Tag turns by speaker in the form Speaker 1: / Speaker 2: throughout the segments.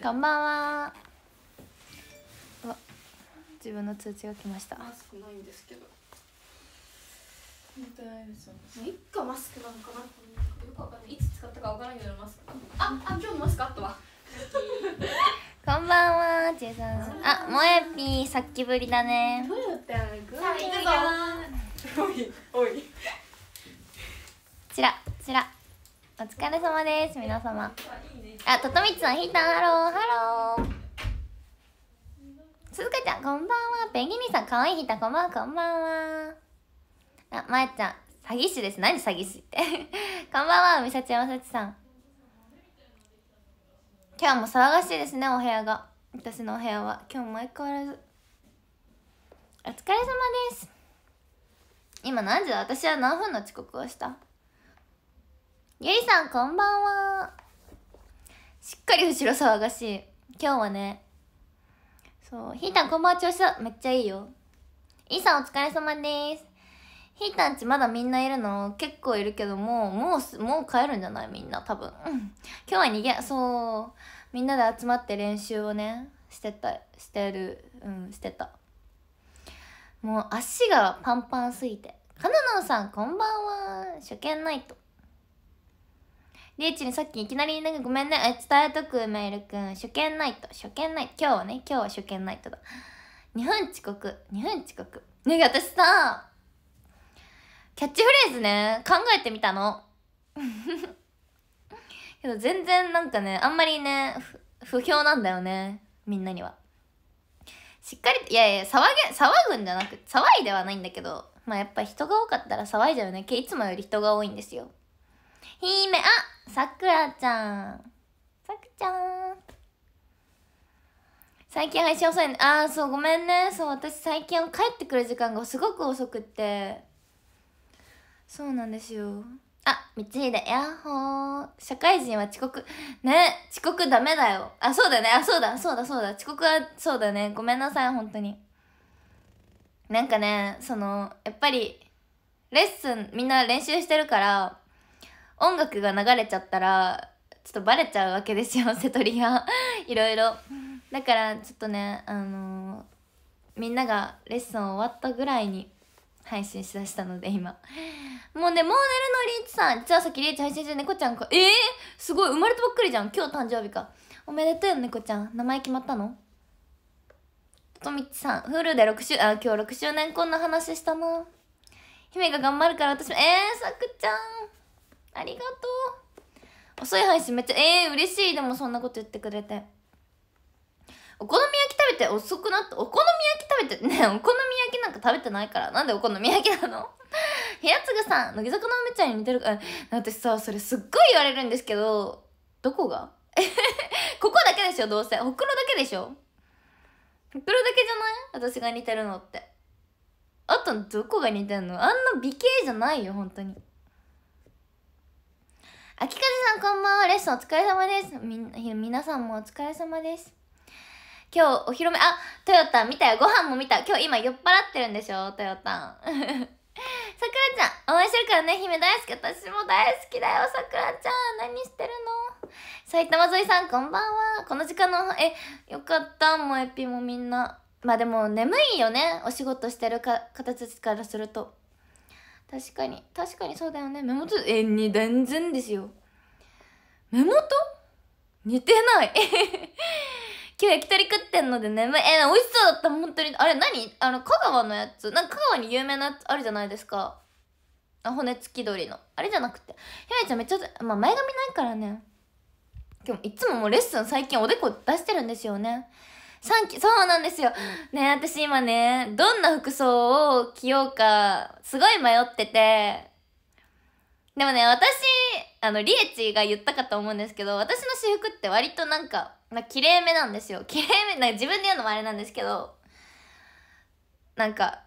Speaker 1: こんばんは。自分の通知が来ました。マスクないんですけど。いマスクなのかな。よくわかんない。いつ使ったかわからないけどマスク。あ、あ、今日マスクあったわ。こんばんは、ちえさん。あ、もえぴー、さっきぶりだね。どうやってあらおい、おい。ちら、ちら。お疲れ様です、皆様。あ、ととみつさん、ひーたハロー、ハロー。鈴鹿ちゃん、こんばんは。ペンギニさん、かわいいひーたこんばんは、こんばんは。あ、まやちゃん、詐欺師です。何詐欺師って こんばんは、みさちやまさちさん。今日も騒がしいですね、お部屋が。私のお部屋は。今日も相変わらず。お疲れ様です。今何時だ私は何分の遅刻をしたゆりさん、こんばんは。しっかり後ろ騒がしい。今日はね。そう。ひーたんこんばんは調子だ。めっちゃいいよ。いーさんお疲れ様です。ひーたんちまだみんないるの結構いるけども、もう、もう帰るんじゃないみんな多分。今日は逃げ、そう。みんなで集まって練習をね、してた、してる、うん、してた。もう足がパンパンすぎて。かなのんさんこんばんは。初見ナイト。リーチにさっきいきなりなんかごめんね。え、伝えとく、メールくん。初見ナイト。初見ナイト。今日はね、今日は初見ナイトだ。2分遅刻。2分遅刻。ね私さ、キャッチフレーズね、考えてみたの。けど全然なんかね、あんまりね、不評なんだよね。みんなには。しっかり、いやいや、騒げ、騒ぐんじゃなく、騒いではないんだけど、まあやっぱ人が多かったら騒いじゃうね。けいつもより人が多いんですよ。姫、あさくらちゃん。さくちゃん。最近配信遅いね。ああ、そう、ごめんね。そう、私最近帰ってくる時間がすごく遅くって。そうなんですよ。あ、道でヤッホー。社会人は遅刻。ね、遅刻ダメだよ。あ、そうだね。あ、そうだ、そうだ、そうだ。遅刻は、そうだね。ごめんなさい、本当に。なんかね、その、やっぱり、レッスン、みんな練習してるから、音楽が流れちゃったらちょっとバレちゃうわけですよ 瀬戸りがいろいろだからちょっとねあのー、みんながレッスン終わったぐらいに配信しだしたので今もうねモーネルのリーチさん実はさっきリーチ配信中猫ちゃんかえー、すごい生まれたばっかりじゃん今日誕生日かおめでとうよ猫ちゃん名前決まったのとみちさん Hulu で6周あ今日6周年こんな話したな姫が頑張るから私もえーさくちゃんありがとう遅い配信めっちゃえー、嬉しいでもそんなこと言ってくれてお好み焼き食べて遅くなったお好み焼き食べて ねお好み焼きなんか食べてないからなんでお好み焼きなの 平ぐさん乃木坂の梅ちゃんに似てるから私さそれすっごい言われるんですけどどこが ここだけでしょどうせほくろだけでしょほくろだけじゃない私が似てるのってあとどこが似てんのあんな美形じゃないよ本当に秋風さんこんばんは。レッスンお疲れ様です。み、皆さんもお疲れ様です。今日お披露目、あ、トヨタ見たよ。ご飯も見た。今日今酔っ払ってるんでしょトヨタ。さくらちゃん、応援してるからね。姫大好き。私も大好きだよ。さくらちゃん。何してるの埼玉沿いさん、こんばんは。この時間の、え、よかった。もえぴもみんな。まあでも眠いよね。お仕事してるか、形からすると。確かに確かにそうだよね目元えに全然ですよ目元似てない 今日焼き鳥食ってんのでねえ美味しそうだった本当にあれ何あの香川のやつなんか香川に有名なやつあるじゃないですかあ骨付き鳥のあれじゃなくてひめちゃんめっちゃ、まあ、前髪ないからねでもいつももうレッスン最近おでこ出してるんですよね3期、そうなんですよ。ね私今ね、どんな服装を着ようか、すごい迷ってて、でもね、私、あの、リエチが言ったかと思うんですけど、私の私服って割となんか、な綺麗めなんですよ。綺麗め、なんか自分で言うのもあれなんですけど、なんか、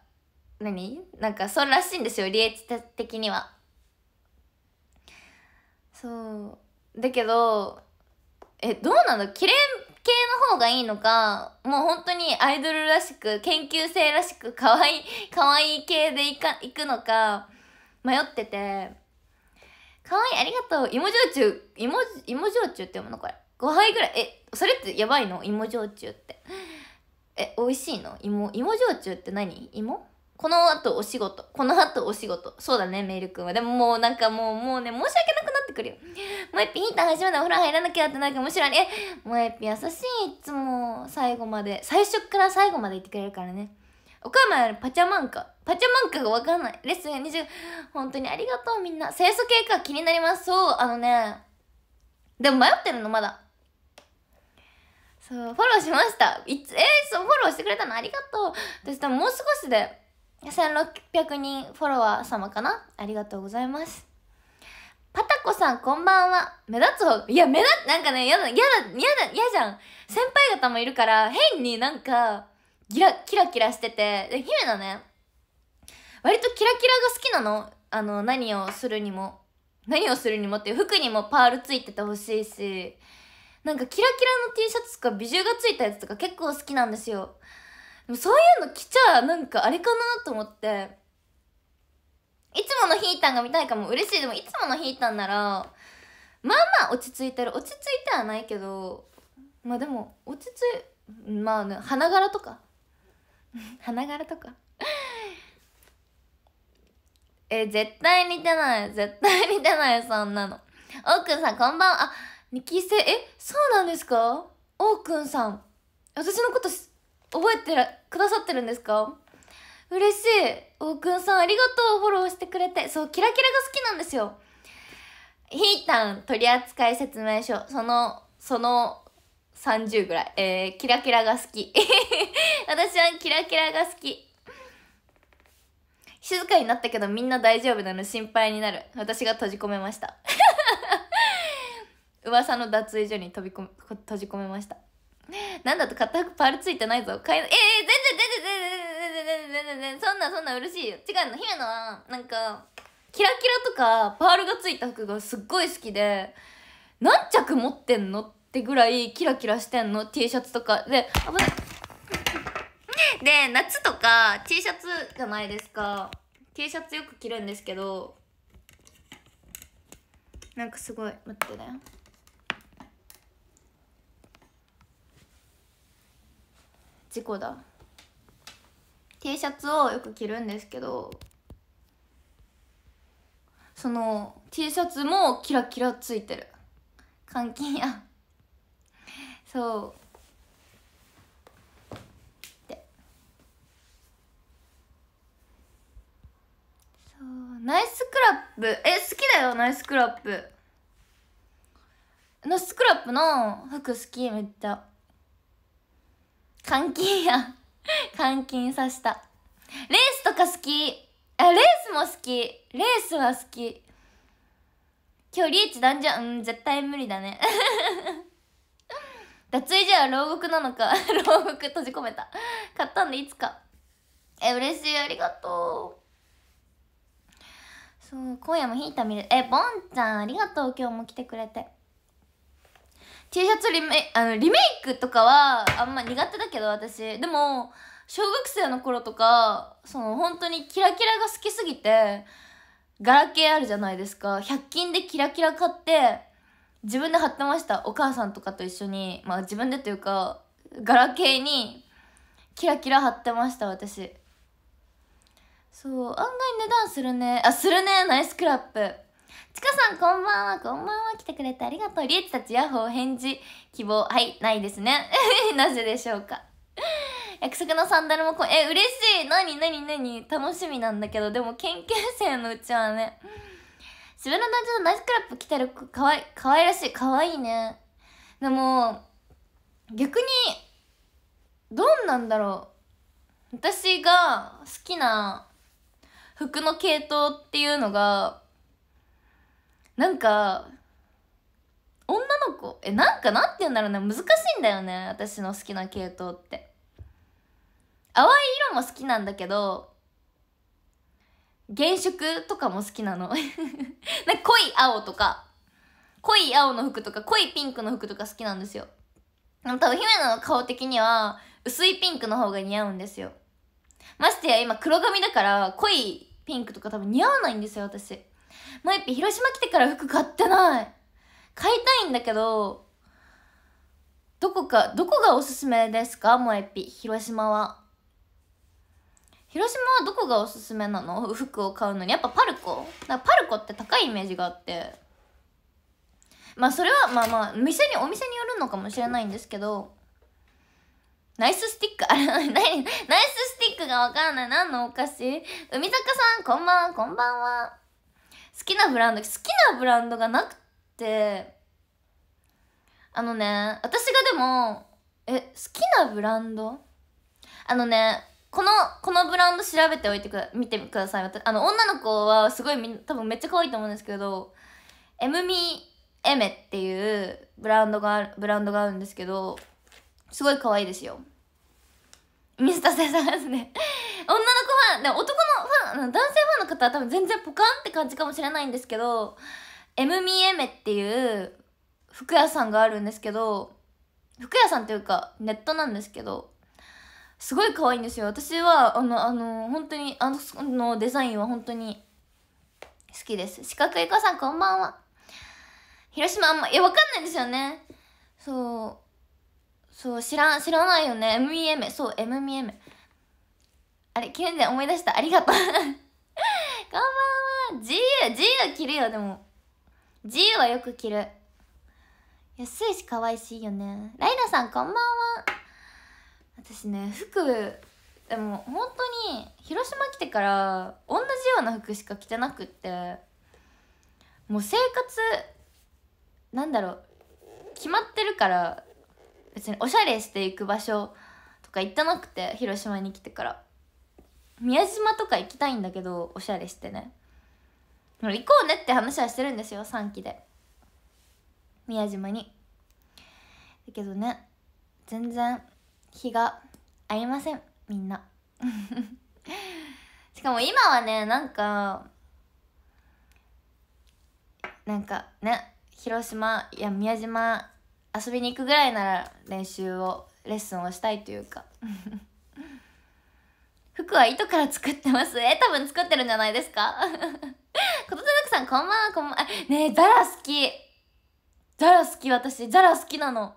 Speaker 1: 何なんか、それらしいんですよ、リエチ的には。そう。だけど、え、どうなの綺麗系の方がいいのか、もう本当にアイドルらしく、研究生らしく、可愛い、可愛い系でいか、いくのか、迷ってて。可愛い、ありがとう。芋焼酎、芋、芋焼酎って読むのこれ。5杯ぐらい。え、それってやばいの芋焼酎って。え、美味しいの芋、芋焼酎って何芋この後お仕事。この後お仕事。そうだね、メイルくんは。でももうなんかもう、もうね、申し訳なくってくるよ。もえぴ、ヒント始までお風呂入らなきゃってなんか面白いね。もえぴ優しい、いつも最後まで。最初から最後まで言ってくれるからね。岡山パチャマンカ。パチャマンカがわかんない。レッスン20。本当にありがとうみんな。清楚系か気になります。そう、あのね。でも迷ってるの、まだ。そう、フォローしました。いつ、えー、そう、フォローしてくれたのありがとう。し多分もう少しで1600人フォロワー様かなありがとうございます。パタコさんこんばんは。目立つ方、いや、目立つ、なんかね、やだ、やだ、やだ、やじゃん。先輩方もいるから、変になんか、ギラ、キラキラしてて、で、姫だね、割とキラキラが好きなの。あの、何をするにも。何をするにもっていう服にもパールついててほしいし、なんかキラキラの T シャツとか美獣がついたやつとか結構好きなんですよ。でもそういうの着ちゃ、なんかあれかなと思って。いつものヒータンが見たいかも嬉しいでもいつものヒータンならまあまあ落ち着いてる落ち着いてはないけどまあでも落ち着いまあね花柄とか 花柄とか え絶対似てない絶対似てないそんなのおうくんさんこんばんはあ2期生えそうなんですかおうくんさん私のこと覚えてらくださってるんですか嬉しいおうくんさんありがとうフォローしてくれて。そう、キラキラが好きなんですよ。ヒータン取扱説明書。その、その30ぐらい。えー、キラキラが好き。私はキラキラが好き。静かになったけどみんな大丈夫なの心配になる。私が閉じ込めました。噂の脱衣所に飛び込閉じ込めました。なんだと片くパールついてないぞ。えー、全然全然全然全然全然そんなそんな嬉しいよ違うの姫野はなんかキラキラとかパールがついた服がすっごい好きで何着持ってんのってぐらいキラキラしてんの T シャツとかで危ないで夏とか T シャツじゃないですか T シャツよく着るんですけどなんかすごい待ってね事故だ T シャツをよく着るんですけどその T シャツもキラキラついてる換金やそうてそうナイスクラップえ好きだよナイスクラップナイスクラップの服好きめっちゃ換金や 監禁させた。レースとか好き。あ、レースも好き。レースは好き。今日リーチ断じゃん。うん、絶対無理だね。脱衣所は牢獄なのか。牢獄閉じ込めた。買ったんでいつか。え、嬉しい。ありがとう。そう、今夜もヒータ見る。え、ボンちゃん、ありがとう。今日も来てくれて。T シャツリメあのリメイクとかはあんま苦手だけど私でも小学生の頃とかその本当にキラキラが好きすぎてガラケーあるじゃないですか100均でキラキラ買って自分で貼ってましたお母さんとかと一緒にまあ自分でというかガラケーにキラキラ貼ってました私そう案外値段するねあするねナイスクラップちかさんこんばんは、こんばんは。来てくれてありがとう。エッちたちヤホー返事希望。はい、ないですね。なぜでしょうか。約束のサンダルもこ、え、嬉しい何何何楽しみなんだけど、でも研究生のうちはね、渋谷の男女のナイスクラップ着てる子、かわい、かわいらしい。かわいいね。でも、逆に、どうなんだろう。私が好きな服の系統っていうのが、なんか女の子えなんかなんて言うんだろうね難しいんだよね私の好きな系統って淡い色も好きなんだけど原色とかも好きなの なんか濃い青とか濃い青の服とか濃いピンクの服とか好きなんですよでも多分姫野の顔的には薄いピンクの方が似合うんですよましてや今黒髪だから濃いピンクとか多分似合わないんですよ私もう一広島来てから服買ってない買いたいんだけどどこかどこがおすすめですかもう一広島は広島はどこがおすすめなの服を買うのにやっぱパルコだパルコって高いイメージがあってまあそれはまあまあ店にお店によるのかもしれないんですけどナイススティックあれ何 ナイススティックがわかんない何のお菓子海坂さんこんばんはこんばんは好きなブランド好きなブランドがなくてあのね私がでもえ好きなブランドあのねこのこのブランド調べておいてくだ見てくださいあの女の子はすごいみ多分めっちゃ可愛いと思うんですけどエムミエメっていうブランドがあるブランドがあるんですけどすごい可愛いですよミスタセさんですね女の子ファン男のファン男性ファンの方は多分全然ポカンって感じかもしれないんですけど m m e っていう服屋さんがあるんですけど服屋さんというかネットなんですけどすごい可愛いんですよ私はあのあの本当にあののデザインは本当に好きです四角い子さんこんばんは広島あんまいやわかんないですよねそうそう知らん知らないよね m e m そう MMM あれキュンで思い出したありがとう こんばんは自由自由着るよでも自由はよく着る安いし可愛いしいいよねライナさんこんばんは私ね服でも本当に広島来てから同じような服しか着てなくってもう生活なんだろう決まってるから別におしゃれしていく場所とか行ってなくて広島に来てから宮島とか行きたいんだけどおしゃれしてね行こうねって話はしてるんですよ3期で宮島にだけどね全然日が合いませんみんな しかも今はねなんかなんかね広島いや宮島遊びに行くぐらいなら練習をレッスンをしたいというか 服は糸から作ってますえ多分作ってるんじゃないですか ことてなくさんこんばんはこんばんはねえザラ好きザラ好き私ザラ好きなの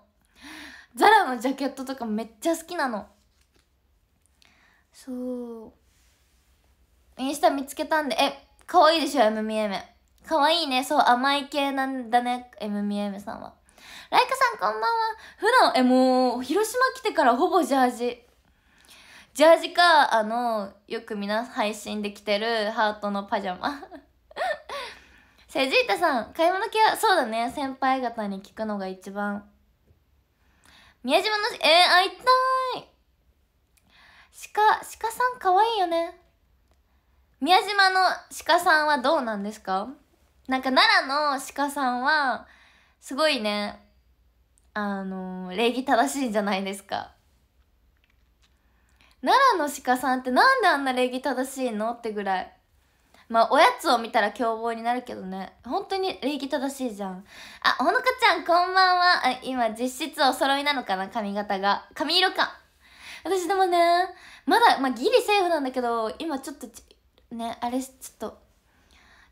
Speaker 1: ザラのジャケットとかめっちゃ好きなのそうインスタ見つけたんでえ可愛いでしょ MMM 可愛いねそう甘い系なんだね MMM さんはライカさんこんばんは。普段、え、もう、広島来てからほぼジャージ。ジャージか、あの、よくみな配信で着てるハートのパジャマ。セジータさん、買い物系は、そうだね。先輩方に聞くのが一番。宮島の、えー、会いたい鹿、鹿さん可愛いよね。宮島の鹿さんはどうなんですかなんか奈良の鹿さんは、すごいね、あの礼儀正しいじゃないですか。奈良の鹿さんってなんであんな礼儀正しいのってぐらい。まあ、おやつを見たら凶暴になるけどね。本当に礼儀正しいじゃん。あ、ほのかちゃん、こんばんは。あ今、実質お揃いなのかな髪型が。髪色か。私でもね、まだ、まあ、ギリセーフなんだけど、今ちょっと、ね、あれ、ちょっと、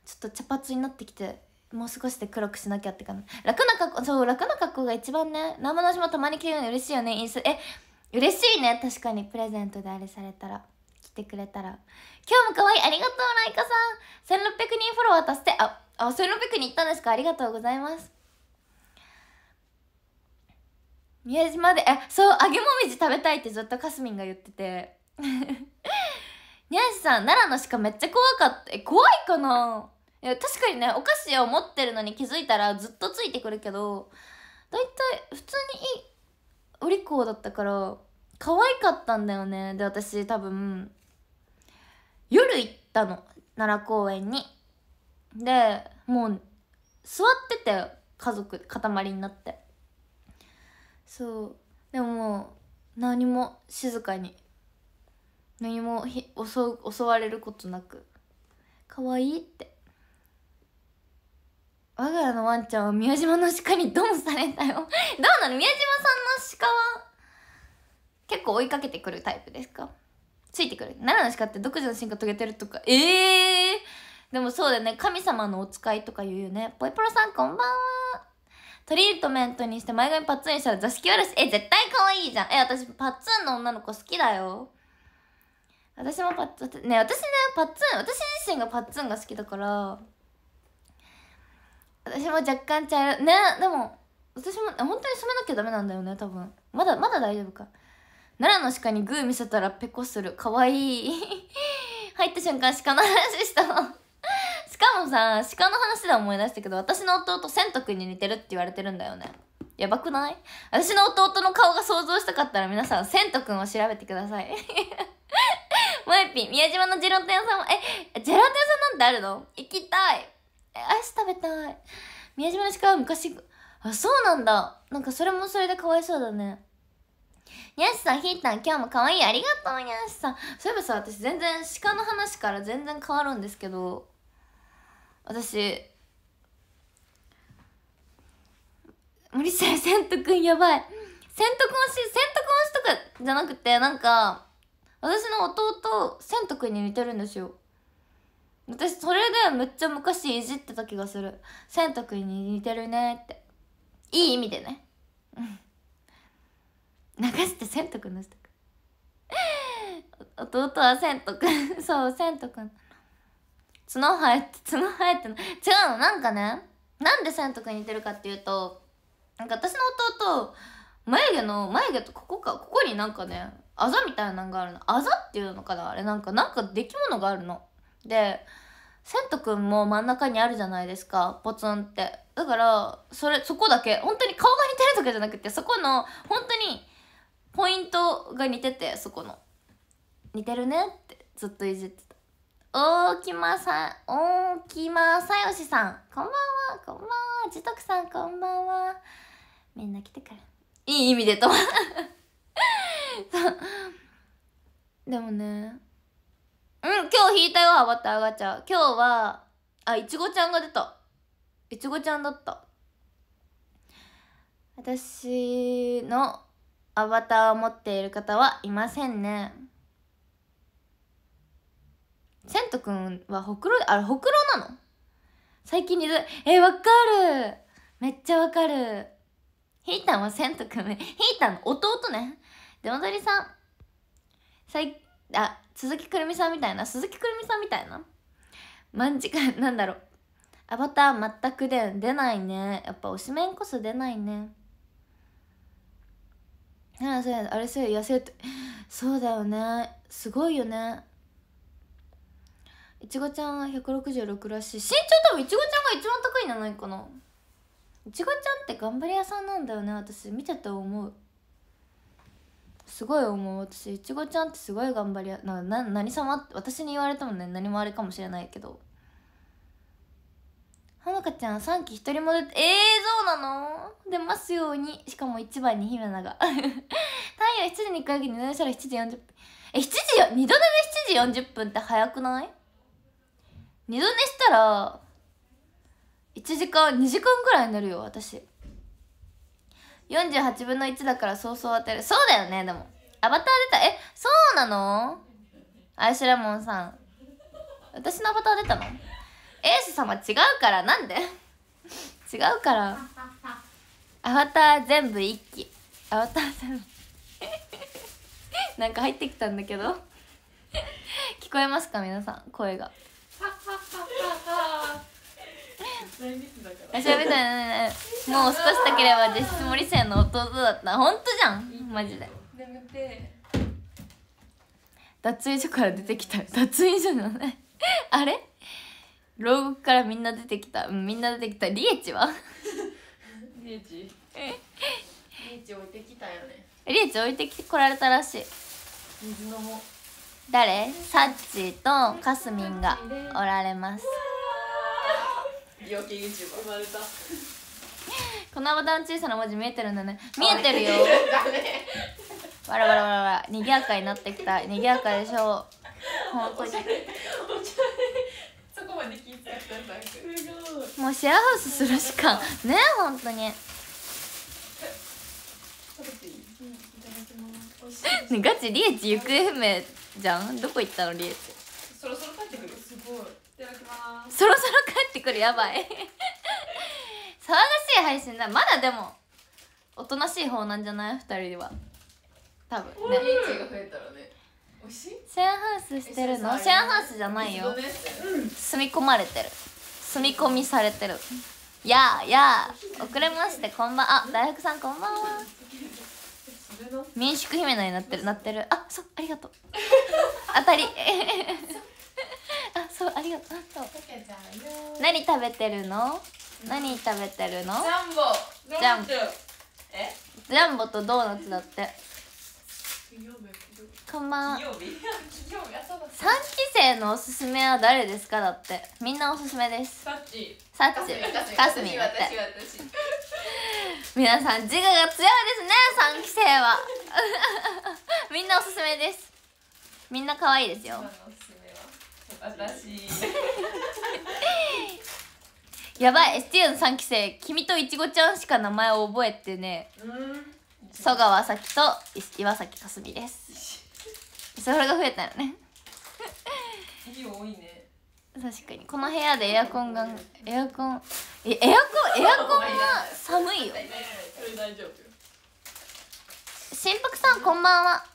Speaker 1: ちょっと茶髪になってきて、もう少しで黒くしなきゃってか楽な格好そう楽な格好が一番ね生の島もたまに着るの嬉しいよねインスえ嬉しいね確かにプレゼントであれされたら来てくれたら今日も可愛いありがとうライカさん1600人フォロワー達てああ1600人いったんですかありがとうございます宮島でえそう揚げもみじ食べたいってずっとかすみんが言ってて 宮ゃさん奈良の鹿めっちゃ怖かったえ怖いかないや確かにねお菓子を持ってるのに気づいたらずっとついてくるけど大体普通にいいお利口だったから可愛かったんだよねで私多分夜行ったの奈良公園にでもう座ってて家族塊になってそうでももう何も静かに何も襲襲われることなく可愛いって我が家のワンちゃんは宮島の鹿にドンされたよ どうなの宮島さんの鹿は結構追いかけてくるタイプですかついてくる奈良の鹿って独自の進化遂げてるとかええー、でもそうだよね神様のお使いとか言うよねぽいぽろさんこんばんはトリートメントにして前髪パッツンにしたら座敷わらしえ絶対可愛いじゃんえ私パッツンの女の子好きだよ私もパッツンね私ねパッツン私自身がパッツンが好きだから私も若干茶色ねでも私も本当に染めなきゃダメなんだよね多分まだまだ大丈夫か奈良の鹿にグー見せたらペコするかわいい 入った瞬間鹿の話した しかもさ鹿の話で思い出したけど私の弟千斗くんに似てるって言われてるんだよねやばくない私の弟の顔が想像したかったら皆さん千斗くんを調べてください もえぴ宮島のジェラート屋さんもえジェラート屋さんなんてあるの行きたいえアイス食べたい宮島の鹿は昔あそうなんだなんかそれもそれでかわいそうだねにゃしさんひーたん今日もかわいいありがとうにゃしさんそういえばさ私全然鹿の話から全然変わるんですけど私森下せんとくんやばいせんとくん推しせんとくん推しとかじゃなくてなんか私の弟せんとくんに似てるんですよ私それでめっちゃ昔いじってた気がする千斗くに似てるねっていい意味でね流して千斗くのした弟は千斗く そう千斗く角生えて角生えての違うのなんかねなんで千斗くに似てるかっていうとなんか私の弟眉毛の眉毛とここかここになんかねあざみたいなのがあるのあざっていうのかなあれなんかなんか出来物があるのでセントくんも真ん中にあるじゃないですかポツンってだからそれそこだけ本当に顔が似てるとかじゃなくてそこの本当にポイントが似ててそこの似てるねってずっといじってた大木まさん大木まさよしさんこんばんはこんばんは自徳さんこんばんはみんな来てからいい意味でと でもねうん今日引いたよアバターガチャ今日はあいちごちゃんが出たいちごちゃんだった私のアバターを持っている方はいませんねせんとくんはほくろあれほくろなの最近にえわかるめっちゃわかるひーたんはせんとくんひーたんの弟ねでまどりさん最あ鈴木くるみさんみたいな鈴木くるみさんみたいなマンジカなんだろうアバター全くで出ないねやっぱ推しメンこそ出ないねあれそうあれそ痩せてそうだよねすごいよねいちごちゃんは166らしい身長多分いちごちゃんが一番高いんじゃないかないちごちゃんって頑張り屋さんなんだよね私見てて思うすごい思う私いちごちゃんってすごい頑張りやなな何様って私に言われてもね何もあれかもしれないけどほのかちゃん3期一人も出てええー、そうなの出ますようにしかも1番に姫菜が 太陽7時に1回にき度寝したら7時40分え7時よ二度寝で7時40分って早くない二度寝したら1時間2時間ぐらいになるよ私48分の1だからそうそう当てるそうだよねでもアバター出たえそうなのアイシレモンさん私のアバター出たのエース様違うからなんで違うからアバター全部一気アバター全部なんか入ってきたんだけど聞こえますか皆さん声が あ喋ったもう少しだければ実質森さんの弟だった本当じゃんマジで脱衣所から出てきた脱衣所じゃない あれ牢獄からみんな出てきた、みんな出てきたリエチはリエチリエチ置いてきたよねリエチ置いてきてこられたらしい水飲も誰サッチーとカスミンがおられます病気 YouTuber 生まれたこのボタン小さな文字見えてるんだね見えてるよわらわらわらわらにぎやかになってきたにぎやかでしょう本当にそこまで気遣ったもうシェアハウスするしかね本当にねガチリエチ行方不明じゃんどこ行ったのリエチそろそろ帰ってくるすごいそろそろ帰ってくるやばい 騒がしい配信だまだでもおとなしい方なんじゃない2人は多分ねリーチシェアハウスしてるのシェアハウスじゃないよ、住み込まれてる住み込みされてるやあやあ遅れましてこんばんあ大福さんこんばんは民宿姫のになってるなってるあそうありがとう当たり あそうありがとう何食べてるの、何食べてるのジャンボジャンボえジャンボとドーナツだってこんばん3 期生のおすすめは誰ですかだってみんなおすすめですサッチサッチカスミだって 皆さん自我が強いですね3期生はみんなおすすめですみんな可愛いですよやばい STU の3期生君といちごちゃんしか名前を覚えてね曽川咲と岩崎かすみですそれが増えたよね次多いね確かにこの部屋でエアコンがエアコンえエアコンエアコンは寒いよ心拍さんこんばんは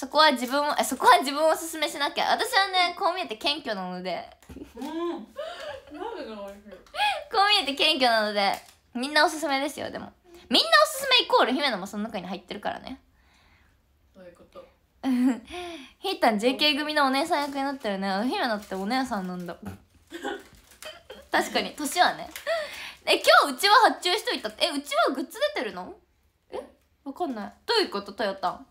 Speaker 1: そこは自分をそこは自分をおすすめしなきゃ私はねこう見えて謙虚なので こう見えて謙虚なのでみんなおすすめですよでもみんなおすすめイコール姫野もその中に入ってるからねどういうこと ひいたん JK 組のお姉さん役になってるね姫野ってお姉さんなんだ 確かに年はねえ今日うちは発注しといたえうちはグッズ出てるのえわかんないどういうことトヨタン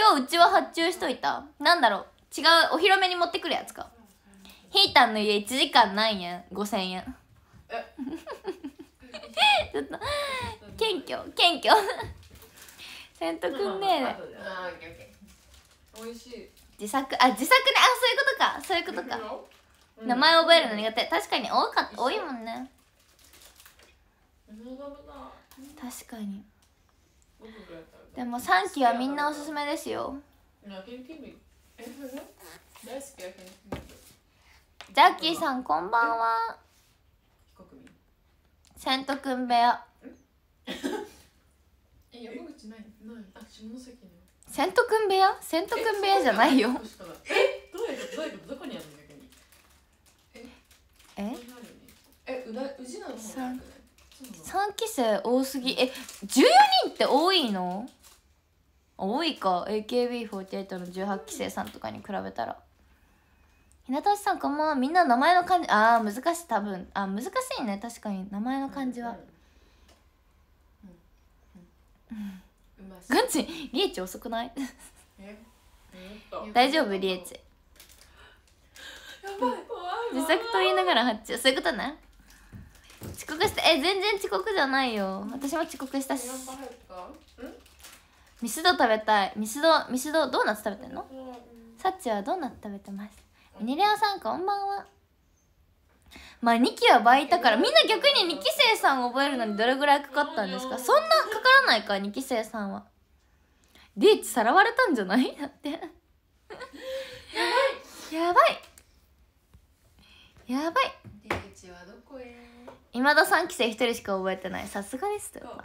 Speaker 1: 今日うちは発注しといたなんだろう違うお披露目に持ってくるやつかひーたんの家1時間何円5000円ちょっと謙虚謙虚せんとくんね自作あ自作ねあそういうことかそういうことか、うん、名前覚えるの苦手確かに多か多いもんね確かにでも3期はみんなおすすめですよジャッキーさんこんばんは千とくん部屋千とくん部屋センくん部屋じゃないよえどういうことどういうことどこにあるの逆にえええうだ宇治なの3期生多すぎえ14人って多いの多いか AKB48 の18期生さんとかに比べたら日向さんかまみんな名前の漢字ああ難しい多分あ難しいね確かに名前の漢字はガンチリエチ遅くない大丈夫リエチ自作と言いながら発注そういうことね遅刻したえ全然遅刻じゃないよ私も遅刻したしミスド食べたいミスドミスドドーナツ食べてんの、サッチはドーナツ食べてますミネレアさんこんばんはまあ2期は倍いたからみんな逆に2期生さん覚えるのにどれぐらいかかったんですかそんなかからないか2期生さんはリーチさらわれたんじゃないだってやばいやばいやばいリーチはどこへ今田3期生1人しか覚えてないさすがですとか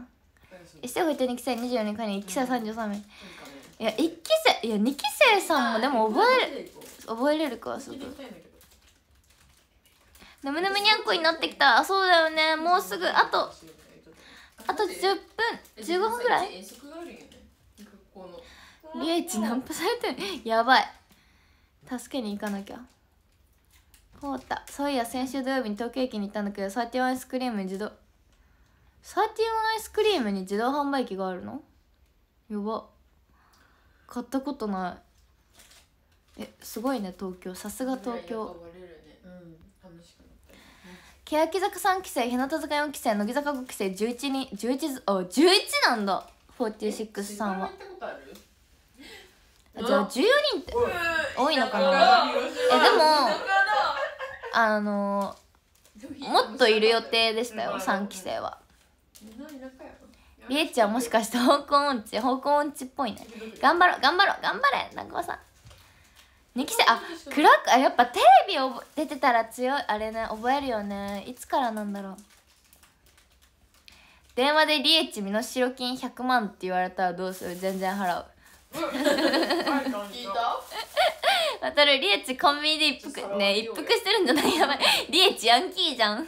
Speaker 1: してほいて2期生24回に1期生33名、いや1期生いや2期生さんもでも覚える覚えれるかすごい。ぬむぬむにゃんこになってきたあそうだよねもうすぐあとあと10分15分ぐらいリエイチナンパされてるやばい助けに行かなきゃこうたそういや先週土曜日に東京駅に行ったんだけどサーティワンアイスクリームに自動サーティワンアイスクリームに自動販売機があるのやば買ったことないえすごいね東京さすが東京欅坂3期生日向坂4期生乃木坂5期生11人11あ11なんだ46さんはじゃあ14人って多いのかなえでもあのもっといる予定でしたよ3期生はりえちゃんもしかして方向音痴方向音痴っぽいね頑張ろう頑張ろう頑張れ中尾さん2期生あ暗くあやっぱテレビを出てたら強いあれね覚えるよねいつからなんだろう電話でリエチ身代金100万って言われたらどうする全然払う 聞いた渡るリエッコンビニで一服ね一服してるんじゃないやばい リエッヤンキーじゃん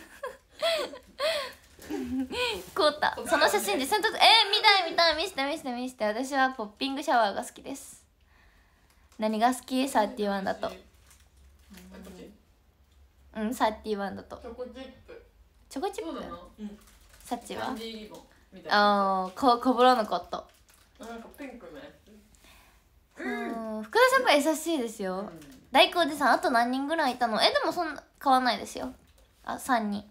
Speaker 1: こうたその写真で際に撮えー、見たい見たい見して見して見して私はポッピングシャワーが好きです何が好きサティワンだとうんワンだとチョコチップチョコチップうんサチはああここぼらのことなんかピンクねうん、福田先輩優しいですよ、うん、大工おじさんあと何人ぐらいいたのえでもそんな買わないですよあ3人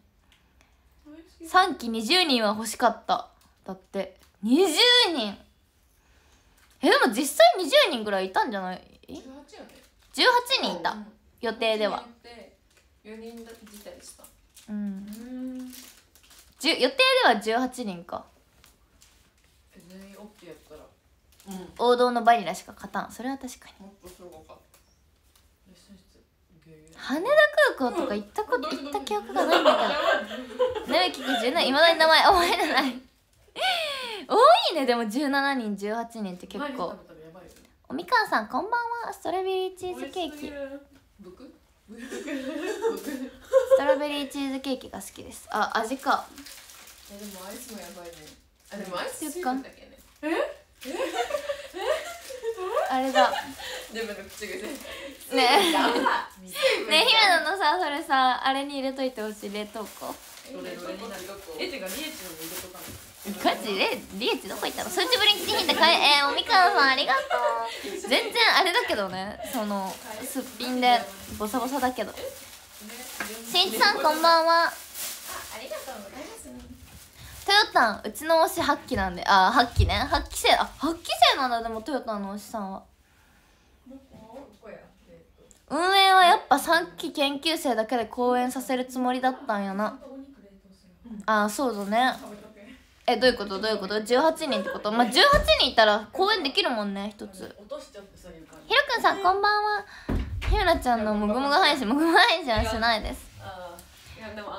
Speaker 1: 3期20人は欲しかっただって20人えでも実際20人ぐらいいたんじゃない18人いた、うん、予定では4人体でしたうん予定では18人か王道のバニラしか勝たんそれは確かに羽田空港とか行ったこと、行った記憶がないんだけど直 聞が十七いまだに名前覚えてない 多いねでも17人18人って結構おみかんさんこんばんはストロベリーチーズケーキ ストロベリーチーズケーキが好きですあ味かでもアイスもやばいねあでもアイススーツだけねえあれだ自分の口癖ねえね姫野のさそれさあれに入れといてほしい冷凍庫どれどれかリエチの入れとかガチリエチどこ行ったの数値ブリンキーヒンで買ええー、おみかんさんありがとう全然あれだけどねそのすっぴんでボサボサだけどしんちさんこんばんはあありがとうございますトヨタンうちの推し8期なんでああ8期ね8期生あ8期生なんだでもトヨタンの推しさんは運営はやっぱ3期研究生だけで講演させるつもりだったんやなああそうだねえどういうことどういうこと18人ってことまあ18人いたら公演できるもんね一つひろくんさんこんばんはひろちゃんのもぐもぐ配信もぐもぐ配信はしないです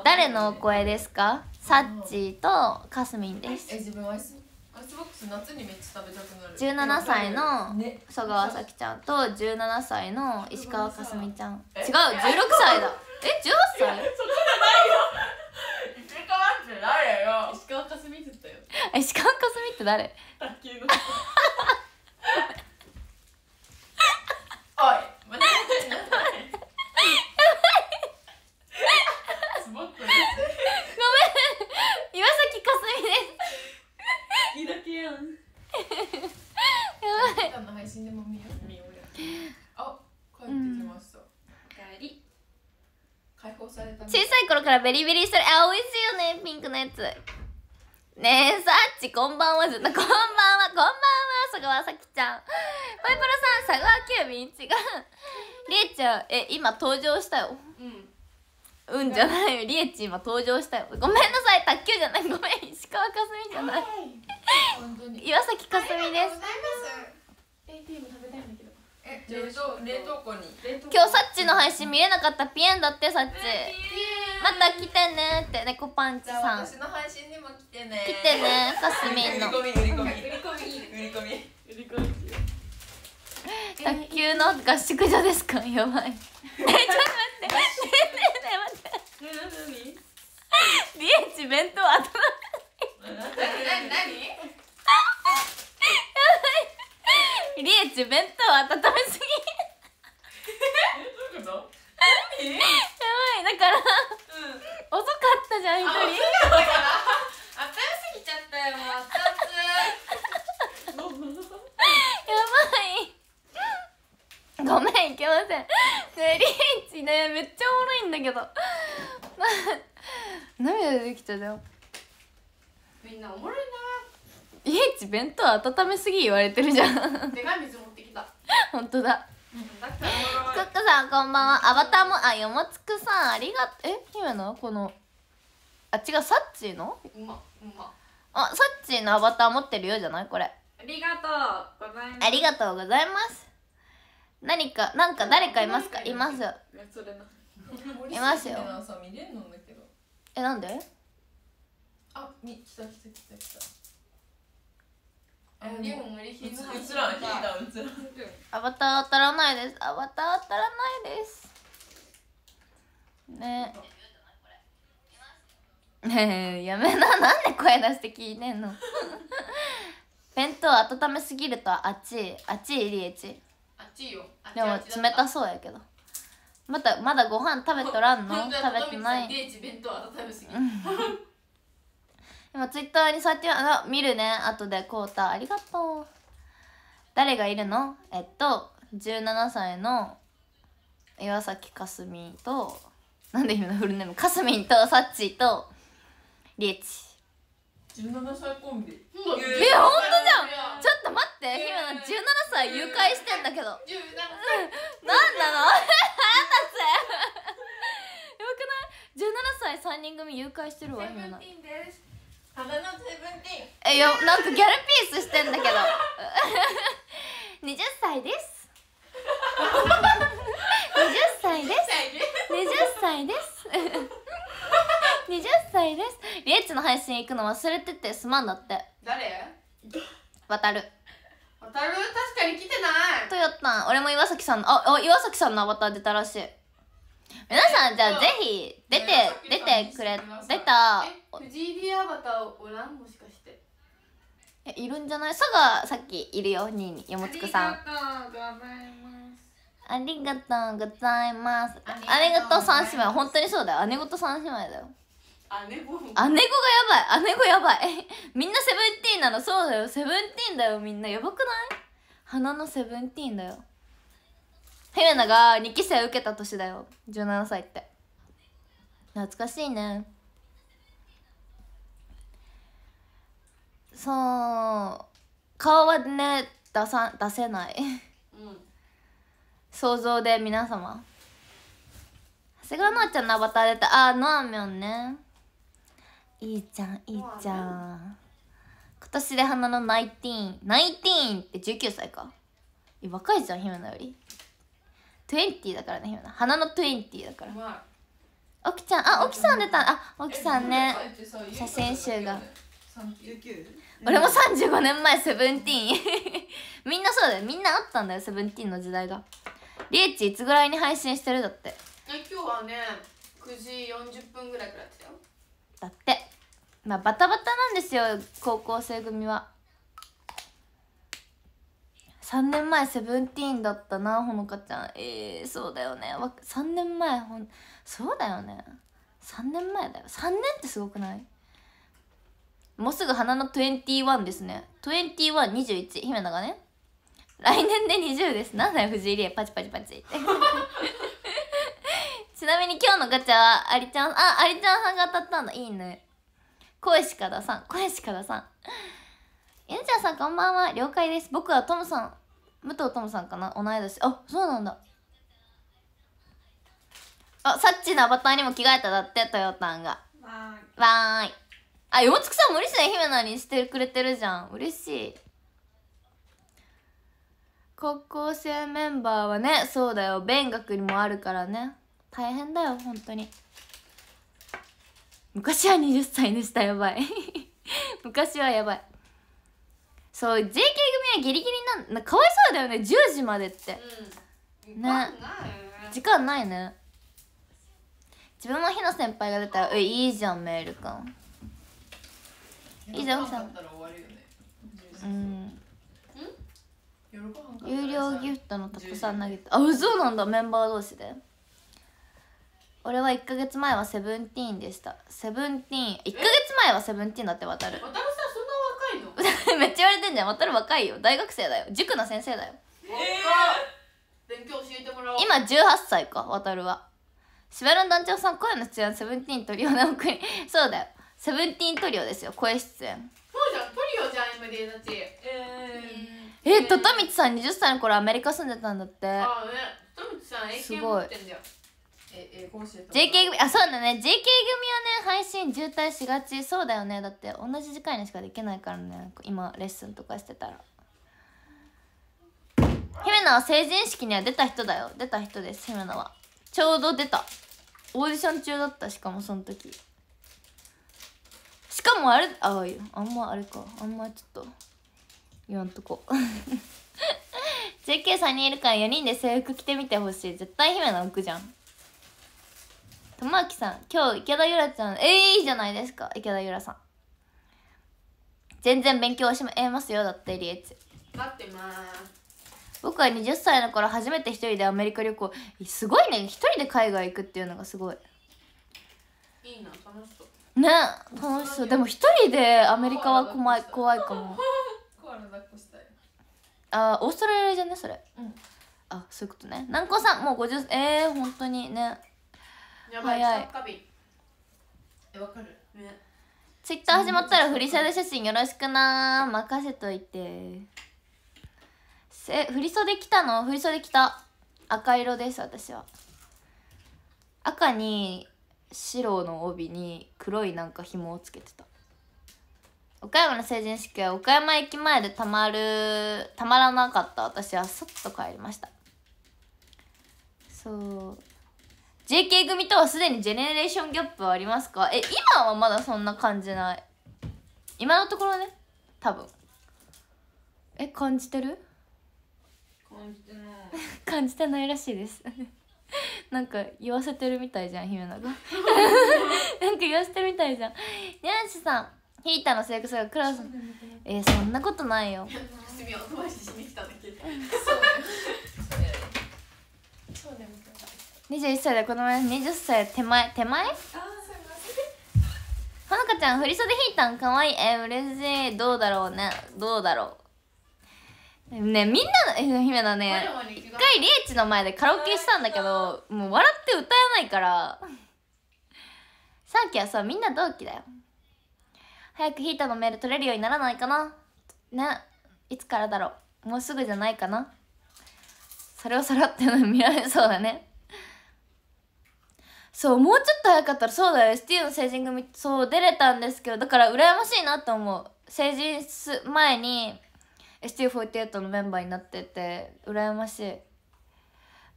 Speaker 1: 誰のお声ですかサッチーとカスミンですえ自分アイスアイスボックス夏にめっちゃ食べたくなる17歳の曽川咲ちゃんと17歳の石川かすみちゃん違う16歳だえ18歳そこじゃないよ 石川かすみって言ったよ石川かすみって誰卓球の おい岩崎かすみですだ けやんやばいの配信でも見よう見ようあ帰ってきました、うん、帰り解放された小さい頃からベリベリしてるあ美味しいよねピンクのやつねえさっちこんばんはなこんばんはこんばんは佐川さきちゃんぽいぽろさん佐川急便違う りえちゃんえ今登場したようんうんじゃないよりえち今登場したよごめんなさい卓球じゃないごめん石川かすみじゃない、はい、岩崎かすみです食べたいんだけどえ冷凍冷凍庫に今日さっちの配信見れなかったピエンだってさっち、また来てねって猫パンチさん私の配信にも来てね来てねかすみの売り込み売り込み売り込み卓球の合宿所ですかやばいえちょっと日弁当当たらない何何何リエチ弁当温めすぎえどういうこと何やばいだから、うん、遅かったじゃん一人温めすぎちゃったよもうやばいごめんいけませんねリーチねめっちゃおもろいんだけど涙出てきたじゃんみんなおもろいなイエチ弁当温めすぎ言われてるじゃんでかい水持ってきた 本当だクックさんこんばんはアバターもあよもつくさんありがとえ今のこのあ違うサッチーのうまうまあサッチーのアバター持ってるようじゃないこれありがとうございますありがとうございます何かなんか誰かいますかいますいますよえなんであみ来た来た来た来たアバター当たらないですアバター当たらないですねねえ やめななんで声出して聞いてんの 弁当温めすぎると熱いちいリエチ熱いよでも冷たそうやけどまたまだご飯食べとらんの食べてない今ツイッターにそうやってあ見るね後でこうたありがとう誰がいるのえっと17歳の岩崎かすみとなんで今のフルネームかすみんとさっちーとりえち17歳コンビ、うん、え本当じゃんちょっと待って姫の17歳誘拐してんだけど、ん、何なの十七歳三人組誘拐してるわセブンティーンです花のセブンティーンえよなんかギャルピースしてんだけど 二十歳です二十歳です二十歳です二十歳ですリエッチの配信行くの忘れててすまんだって誰渡る渡る確かに来てないとやったん俺も岩崎さんのああ岩崎さんのアバター出たらしい皆さんじゃあぜひ出て出てくれ出た藤井アバターおらんもしかしてえいるんじゃない佐賀さっきいるよにに山もくさんありがとうございますありがとう三姉妹本当にそうだよ姉ごと三姉妹だよ姉子姉子がやばい姉子やばいみんなセブンティーンなのそうだよセブンティーンだよみんなやばくない花のセブンティーンだよ姫なが2期生受けた年だよ17歳って懐かしいねそう顔はね出さ出せない想像で皆様長谷川奈ちゃんのアバター出たああのあみょんねいいちゃんいいちゃん今年で花のナイティーンナイティーンって19歳か若いじゃん姫奈よりティだからね花のティだからおきちゃんあおきさん出たあおきさんね写真集が
Speaker 2: 俺も35年
Speaker 1: 前セブンティーン みんなそうだよみんなあったんだよセブンティーンの時代がリエッチいつぐらいに配信してるだって今日はね9時40分ぐらいくらってたよだってまあバタバタなんですよ高校生組は3年前セブンティーンだったなほのかちゃんえー、そうだよね3年前ほんそうだよね3年前だよ3年ってすごくないもうすぐ花の21ですね2121姫野がね来年で20ですなんだよ藤井理恵パチパチパチって ちなみに今日のガチャはありちゃんあありちゃんさんが当たったのいいね声しからさん声しからさんえんちゃんさんこんばんは了解です僕はトムさん武藤友さんかな同い年あそうなんだあサッチのアバターにも着替えただってトヨタンがわーいあっ四つくさん森下姫なにしてくれてるじゃん嬉しい高校生メンバーはねそうだよ勉学にもあるからね大変だよ本当に昔は20歳でしたやばい 昔はやばいそう JK 組はギリギリなんかわいそうだよね10時までって、うん、ね時間ないね自分も日野先輩が出たら「えいいじゃんメールくん」いいじゃんさんうん有料ギフトのたくさん投げてあ嘘なんだメンバー同士で俺は1か月前はセブンティーンでしたセブンティーン1か月前はセブンティーンだって渡る渡る めっちゃ言われてんじゃんたる若いよ大学生だよ塾の先生だよえー、勉強教えてもらおう今18歳か渡るは団長さん声の出演セブンティーントリオのそうだよセブンティーントリオですよ声出演そうじゃんトリオじゃん MD たちえー、えー、えー、とみちさん20歳の頃アメリカ住んでたんだってああねさん持ってんだよすごい JK 組あそうだね JK 組はね配信渋滞しがちそうだよねだって同じ時間にしかできないからね今レッスンとかしてたら姫野は成人式には出た人だよ出た人です姫野はちょうど出たオーディション中だったしかもその時しかもあれあいいあんまあれかあんまちょっと言わんとこ JK さんにいるから4人で制服着てみてほしい絶対姫野浮くじゃん熊木さん今日池田ゆらちゃんええいいじゃないですか池田ゆらさん全然勉強しえますよだってリエッチ待ってます僕は20歳の頃初めて一人でアメリカ旅行すごいね一人で海外行くっていうのがすごいいいな楽しそうね楽しそうでも一人でアメリカは怖い怖いかもあオーストラリアじゃねそれ、うん、あそういうことね南光さんもう50ええー、本当にねやばい早いえわかるねツイッター始まったら振り袖写真よろしくな任せといてえ振り袖来たの振り袖来た赤色です私は赤に白の帯に黒いなんか紐をつけてた岡山の成人式は岡山駅前でたまるたまらなかった私はそっと帰りましたそう JK 組とはすでにジェネレーションギャップはありますかえ今はまだそんな感じない今のところね多分え感じてる感じてない 感じてないらしいです なんか言わせてるみたいじゃん姫奈が なんか言わせてるみたいじゃんニャンさんヒーターの性格がクラスえー、そんなことないよ休みを飛ばしてしに来ただけ21歳だこの前20歳手前手前ほのかちゃん振袖引いたんかわいいえ嬉しいどうだろうねどうだろうねみんなの愛媛だね一回リーチの前でカラオケしたんだけどもう笑って歌えないからさっきはさみんな同期だよ早くヒータのメール取れるようにならないかなねいつからだろうもうすぐじゃないかなそれをさらって見られそうだねそうもうちょっと早かったらそうだよ STU の成人組そう出れたんですけどだから羨ましいなと思う成人す前に STU48 のメンバーになってて羨ましい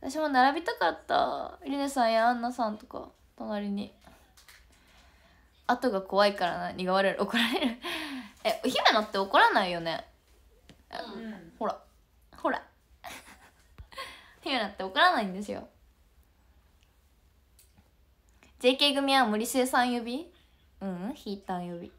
Speaker 1: 私も並びたかったりねさんやアンナさんとか隣に後が怖いからな苦笑い怒られる え姫野って怒らないよね、うん、ほらほら 姫野って怒らないんですよ JK 組は森末さん指うんひいたん指び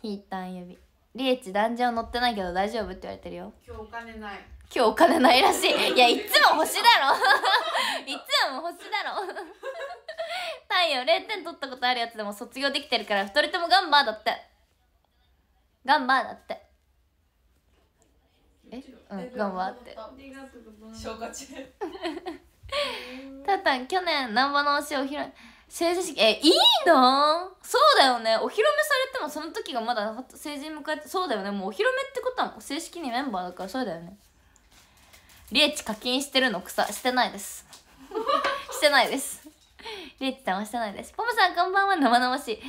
Speaker 1: ひいたん指リエチ壇上乗ってないけど大丈夫って言われてるよ今日お金ない今日お金ないらしいいやいつも星だろ いつも星だろ 太陽0点取ったことあるやつでも卒業できてるから2人ともガンバーだってガンバーだってえうんガンバーって消化中たたん去年ん波の推しを披露成人式えいいのそうだよねお披露目されてもその時がまだ成人迎えてそうだよねもうお披露目ってことは正式にメンバーだからそうだよねリエチ課金してるの草してないです してないですリエチさんはしてないですポムさんこんばんは生々しい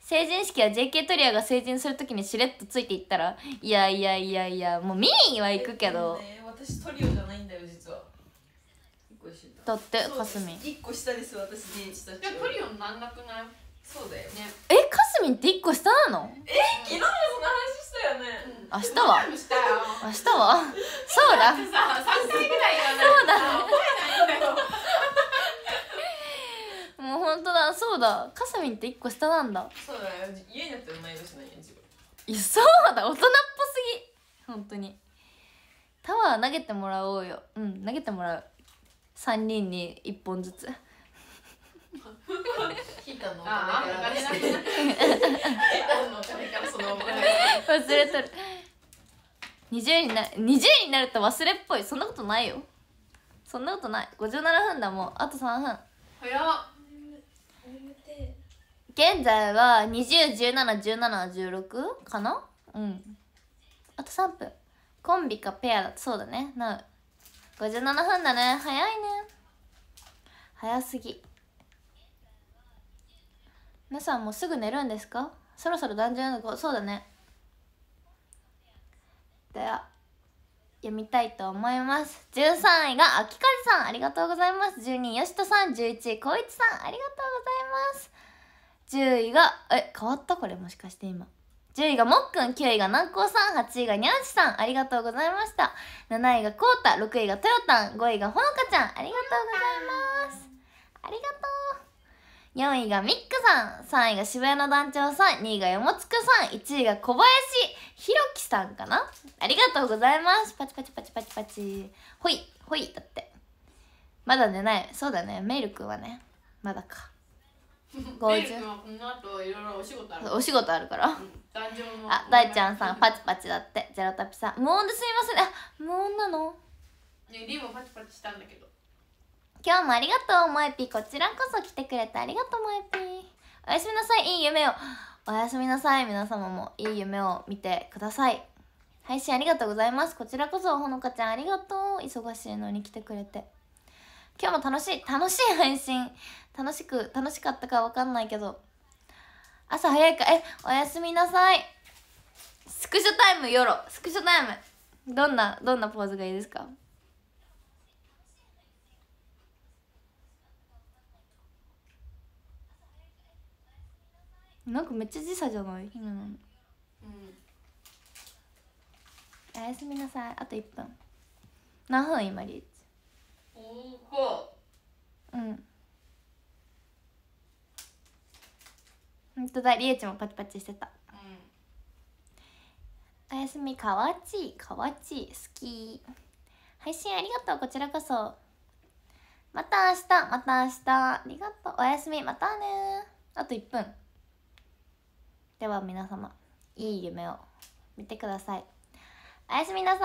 Speaker 1: 成人式は JK トリアが成人するときにしれっとついていったらいやいやいやいやもうミーは行くけど、ね、私トリオじゃないんだよ実だってかすみ一個下です私年下いやトリオンなんなくないそうだよねえかすみって一個下なのえ昨日もその話したよね、明日は明日はそうだ三ぐらいなそうだもう本当だそうだかすみって一個下なんだそうだよ家になって同い年なんや自いやそうだ大人っぽすぎ本当にタワー投げてもらおうようん投げてもらう三人に一本ずつヒタのお金からヒタのお金からそのお金忘れとる二十にな20になると忘れっぽいそんなことないよそんなことない五十七分だもんあと三分早っ現在は二十十七十七十六かなうんあと三分コンビかペアだそうだねな57分だね早いね早すぎ皆さんもうすぐ寝るんですかそろそろ男女の子そうだねでは読みたいと思います13位が秋風さんありがとうございます12位吉しさん11位光一さんありがとうございます10位がえ変わったこれもしかして今10位がもっくん、9位が南光さん、8位がにゃんちさん、ありがとうございました。7位がこうた、6位がとよたん、5位がほのかちゃん、ありがとうございます。ありがとう。4位がみっくさん、3位が渋谷の団長さん、2位がよもつくさん、1位が小林ひろきさんかなありがとうございます。パチパチパチパチパチ。ほい、ほい、だって。まだ寝ない。そうだね、メイルくんはね、まだか。50お仕事あるから、うん、あ大ちゃんさんパチパチだってゼロタピさん無音ですいませんあ無音なのねリもパチパチしたんだけど今日もありがとうもえぴこちらこそ来てくれてありがとうもえぴおやすみなさいいい夢をおやすみなさい皆様もいい夢を見てください配信ありがとうございますこちらこそほのかちゃんありがとう忙しいのに来てくれて今日も楽しい楽しい配信楽しく楽しかったか分かんないけど朝早いかえおやすみなさいスクショタイムよろスクショタイムどんなどんなポーズがいいですかなんかめっちゃ時差じゃない今の、うん、おやすみなさいあと1分何分今りうん本当だりえちもパチパチしてたおやすみかわちかわち好き配信ありがとうこちらこそまた明日また明日ありがとうおやすみまたねあと1分では皆様いい夢を見てくださいおやすみなさい